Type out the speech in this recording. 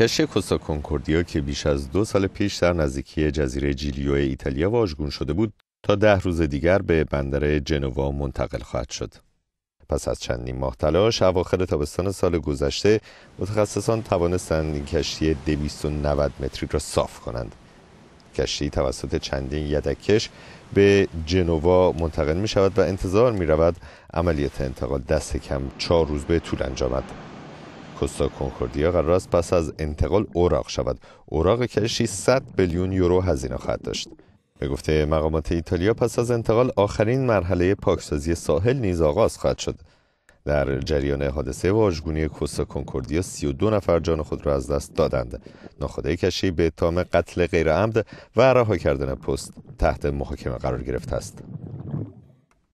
کشتی کوسا کنکوردیا که بیش از دو سال پیش در نزدیکی جزیره جیلیو ایتالیا واژگون شده بود تا ده روز دیگر به بندر جنوا منتقل خواهد شد پس از چندین ماه تلاش اواخر تابستان سال گذشته متخصصان توانستند این کشتی 290 متری را صاف کنند کشتی توسط چندین یدکش به جنوا منتقل می شود و انتظار می رود عملیات انتقال دست کم چهار روز به طول انجامد کوستا کنکوردیا قرار است پس از انتقال اوراق شود اوراق کشی 100 بیلیون یورو هزینه خواهد داشت به گفته مقامات ایتالیا پس از انتقال آخرین مرحله پاکسازی ساحل نیز آغاز خواهد شد در جریان حادثه واژگونی کوستا کنکوردیا 32 نفر جان خود را از دست دادند. ناخدای کشی به تام قتل غیر غیرعمد و رها کردن پست تحت محاکمه قرار گرفته است.